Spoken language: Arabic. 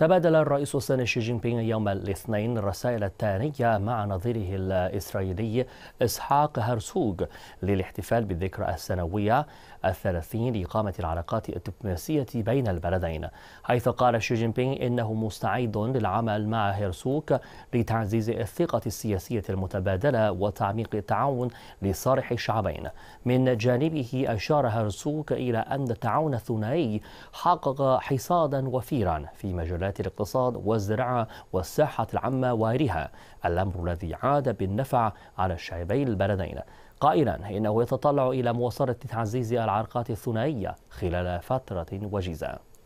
تبادل الرئيس الصيني شي جين بينغ يوم الاثنين الرسائل التانية مع نظيره الإسرائيلي إسحاق هرسوغ للاحتفال بالذكرى السنوية الثلاثين لإقامة العلاقات الدبلوماسية بين البلدين حيث قال شي جين بينغ إنه مستعد للعمل مع هرسوغ لتعزيز الثقة السياسية المتبادلة وتعميق التعاون لصالح الشعبين من جانبه أشار هرسوغ إلى أن التعاون الثنائي حقق حصادا وفيرا في مجالات مجالات الاقتصاد والزراعة والصحة العامة وغيرها الأمر الذي عاد بالنفع على شعبي البلدين قائلا إنه يتطلع إلى مواصلة تعزيز العلاقات الثنائية خلال فترة وجيزة